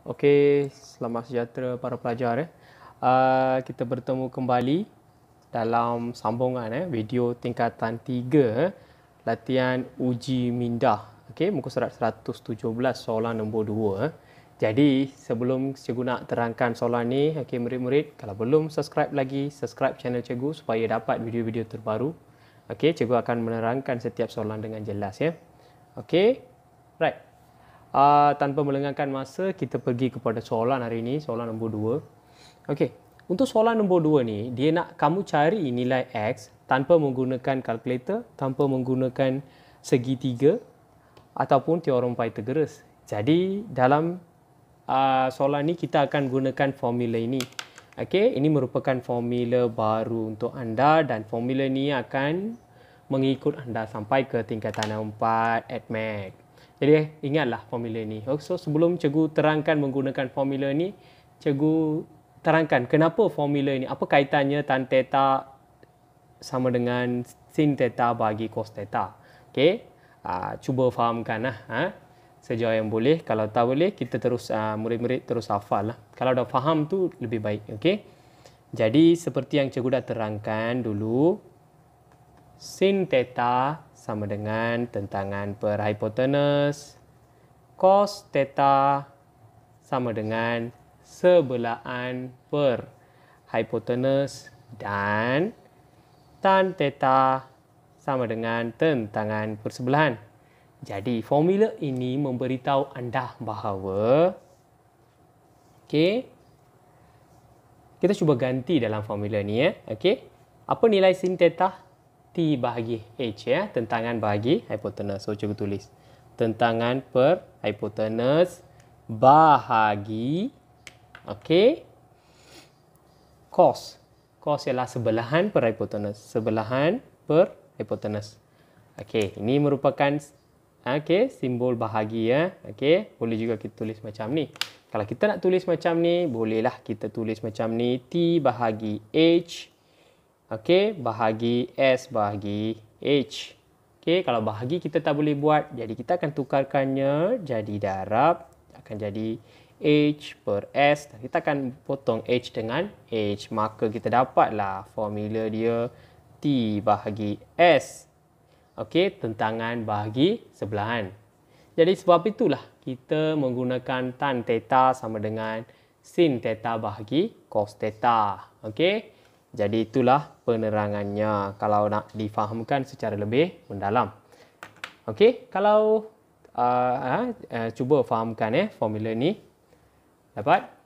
Okey, selamat sejahtera para pelajar eh. Uh, kita bertemu kembali dalam sambungan eh video tingkatan 3 eh, latihan uji minda. Okey, muka surat 117 soalan nombor 2 eh. Jadi sebelum cikgu nak terangkan soalan ni, okey murid-murid, kalau belum subscribe lagi, subscribe channel cikgu supaya dapat video-video terbaru. Okey, cikgu akan menerangkan setiap soalan dengan jelas ya. Okey. Right. Uh, tanpa melengahkan masa, kita pergi kepada soalan hari ini, soalan nombor 2. Okey, untuk soalan nombor 2 ni, dia nak kamu cari nilai X tanpa menggunakan kalkulator, tanpa menggunakan segitiga ataupun teorem Pythagoras. Jadi, dalam uh, soalan ni, kita akan gunakan formula ini. Okey, ini merupakan formula baru untuk anda dan formula ni akan mengikut anda sampai ke tingkatan 4 at max. Jadi eh, ingatlah formula ini. Oh, so sebelum cikgu terangkan menggunakan formula ini, cikgu terangkan kenapa formula ini, apa kaitannya tan theta sama dengan sin theta bagi kos theta. Okay, uh, ah, cuba fahamkan lah. Ha? Sejauh yang boleh, kalau tak boleh, kita terus ah, murid-murid uh, terus hafal lah. Kalau dah faham tu lebih baik. Okay, jadi seperti yang cikgu dah terangkan dulu, sin theta sama dengan tentangan per hypotenuse. Cos theta sama dengan sebelahan per hypotenuse dan tan theta sama dengan tentangan persebelahan. Jadi formula ini memberitahu anda bahawa okay, kita cuba ganti dalam formula ni ya. Eh. okay? Apa nilai sin theta? T bahagi H ya, tentangan bahagi hipotenus. So oh, cuba tulis. Tentangan per hipotenus bahagi okey. cos. Cos ialah sebelahan per hipotenus, sebelahan per hipotenus. Okey, ini merupakan okay, simbol bahagi ya. Okey, boleh juga kita tulis macam ni. Kalau kita nak tulis macam ni, bolehlah kita tulis macam ni T bahagi H Okey, bahagi S bahagi H. Okey, kalau bahagi kita tak boleh buat, jadi kita akan tukarkannya jadi darab. Akan jadi H per S. Kita akan potong H dengan H. Maka kita dapatlah formula dia T bahagi S. Okey, tentangan bahagi sebelahan. Jadi sebab itulah kita menggunakan tan teta sama dengan sin teta bahagi cos teta. Okey. Jadi itulah penerangannya kalau nak difahamkan secara lebih mendalam. Okey, kalau uh, uh, uh, cuba fahamkan eh formula ni. Dapat?